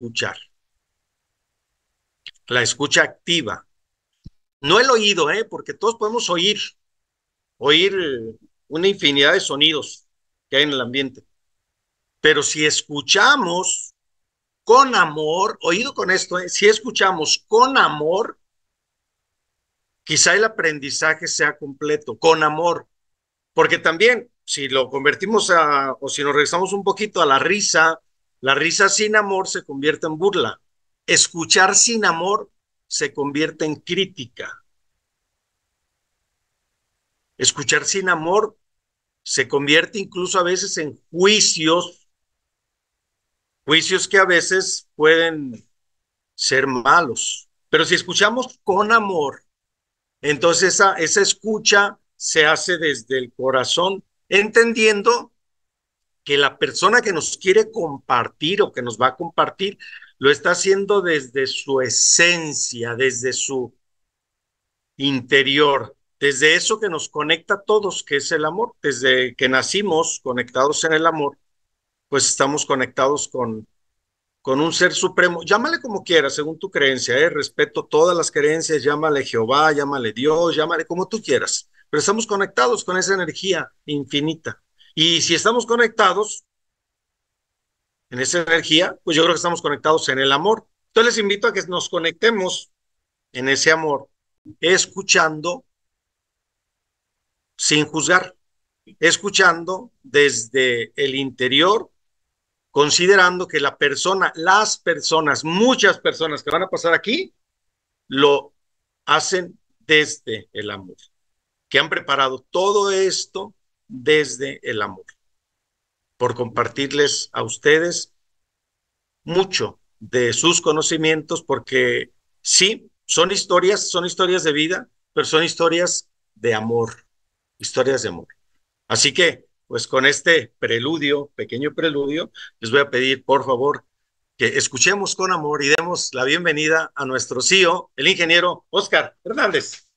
escuchar. La escucha activa. No el oído, ¿eh? porque todos podemos oír, oír eh, una infinidad de sonidos que hay en el ambiente. Pero si escuchamos con amor, oído con esto, ¿eh? si escuchamos con amor, quizá el aprendizaje sea completo, con amor. Porque también, si lo convertimos a, o si nos regresamos un poquito a la risa, la risa sin amor se convierte en burla. Escuchar sin amor se convierte en crítica. Escuchar sin amor se convierte incluso a veces en juicios, juicios que a veces pueden ser malos. Pero si escuchamos con amor, entonces esa, esa escucha se hace desde el corazón, entendiendo que la persona que nos quiere compartir o que nos va a compartir lo está haciendo desde su esencia, desde su interior, desde eso que nos conecta a todos, que es el amor. Desde que nacimos conectados en el amor, pues estamos conectados con, con un ser supremo. Llámale como quieras, según tu creencia, ¿eh? respeto todas las creencias, llámale Jehová, llámale Dios, llámale como tú quieras, pero estamos conectados con esa energía infinita. Y si estamos conectados en esa energía, pues yo creo que estamos conectados en el amor. Entonces les invito a que nos conectemos en ese amor, escuchando sin juzgar, escuchando desde el interior, considerando que la persona, las personas, muchas personas que van a pasar aquí, lo hacen desde el amor, que han preparado todo esto desde el amor, por compartirles a ustedes mucho de sus conocimientos, porque sí, son historias, son historias de vida, pero son historias de amor, historias de amor. Así que, pues con este preludio, pequeño preludio, les voy a pedir, por favor, que escuchemos con amor y demos la bienvenida a nuestro CEO, el ingeniero Oscar Hernández.